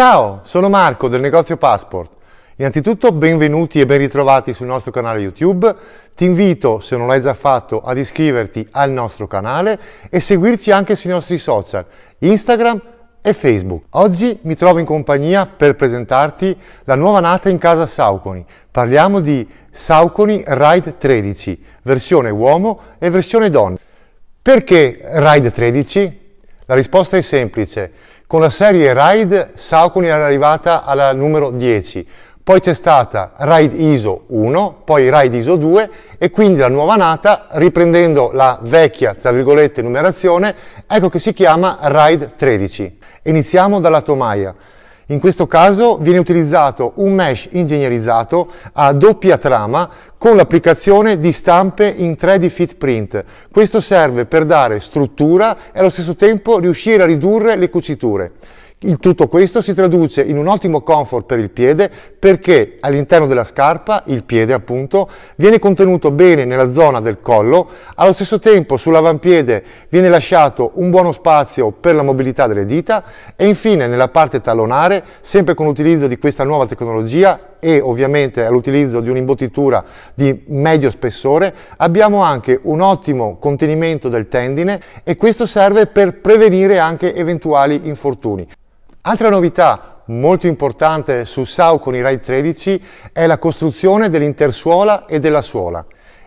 Ciao, sono Marco del negozio Passport. Innanzitutto benvenuti e ben ritrovati sul nostro canale YouTube. Ti invito, se non l'hai già fatto, ad iscriverti al nostro canale e seguirci anche sui nostri social, Instagram e Facebook. Oggi mi trovo in compagnia per presentarti la nuova nata in casa Sauconi. Parliamo di Sauconi Ride 13, versione uomo e versione donna. Perché Ride 13? La risposta è semplice con la serie Ride Saucony era arrivata alla numero 10, poi c'è stata Ride ISO 1, poi Ride ISO 2 e quindi la nuova nata, riprendendo la vecchia, tra virgolette, numerazione, ecco che si chiama Ride 13. Iniziamo dalla tomaia. In questo caso viene utilizzato un mesh ingegnerizzato a doppia trama con l'applicazione di stampe in 3D fit print. Questo serve per dare struttura e allo stesso tempo riuscire a ridurre le cuciture. In tutto questo si traduce in un ottimo comfort per il piede perché all'interno della scarpa, il piede appunto, viene contenuto bene nella zona del collo, allo stesso tempo sull'avampiede viene lasciato un buono spazio per la mobilità delle dita e infine nella parte tallonare, sempre con l'utilizzo di questa nuova tecnologia e ovviamente all'utilizzo di un'imbottitura di medio spessore, abbiamo anche un ottimo contenimento del tendine e questo serve per prevenire anche eventuali infortuni. Altra novità molto importante su SAU con i RAI 13 è la costruzione dell'intersuola e della suola.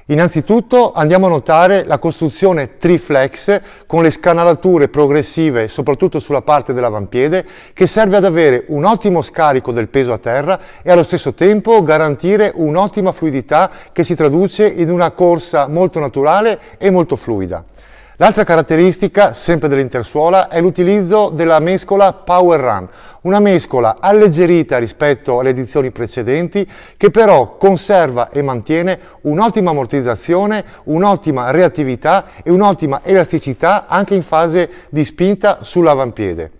Innanzitutto andiamo a notare la costruzione triflex con le scanalature progressive soprattutto sulla parte dell'avampiede che serve ad avere un ottimo scarico del peso a terra e allo stesso tempo garantire un'ottima fluidità che si traduce in una corsa molto naturale e molto fluida. L'altra caratteristica, sempre dell'intersuola, è l'utilizzo della mescola Power Run, una mescola alleggerita rispetto alle edizioni precedenti che però conserva e mantiene un'ottima ammortizzazione, un'ottima reattività e un'ottima elasticità anche in fase di spinta sull'avampiede.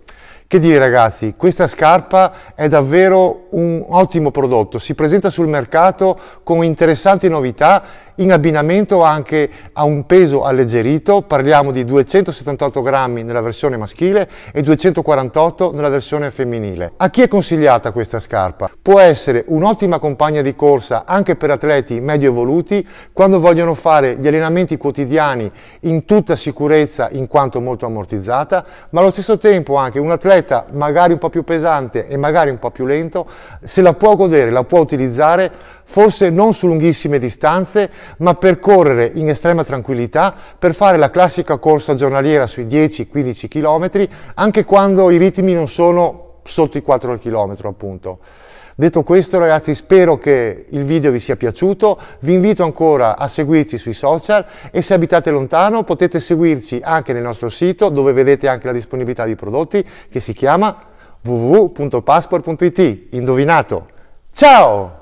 Che dire ragazzi, questa scarpa è davvero un ottimo prodotto, si presenta sul mercato con interessanti novità in abbinamento anche a un peso alleggerito, parliamo di 278 grammi nella versione maschile e 248 nella versione femminile. A chi è consigliata questa scarpa? Può essere un'ottima compagna di corsa anche per atleti medio evoluti quando vogliono fare gli allenamenti quotidiani in tutta sicurezza in quanto molto ammortizzata, ma allo stesso tempo anche un atleta magari un po' più pesante e magari un po' più lento se la può godere, la può utilizzare forse non su lunghissime distanze, ma per correre in estrema tranquillità, per fare la classica corsa giornaliera sui 10-15 km, anche quando i ritmi non sono sotto i 4 al chilometro, appunto. Detto questo ragazzi spero che il video vi sia piaciuto, vi invito ancora a seguirci sui social e se abitate lontano potete seguirci anche nel nostro sito dove vedete anche la disponibilità di prodotti che si chiama www.passport.it. Indovinato! Ciao!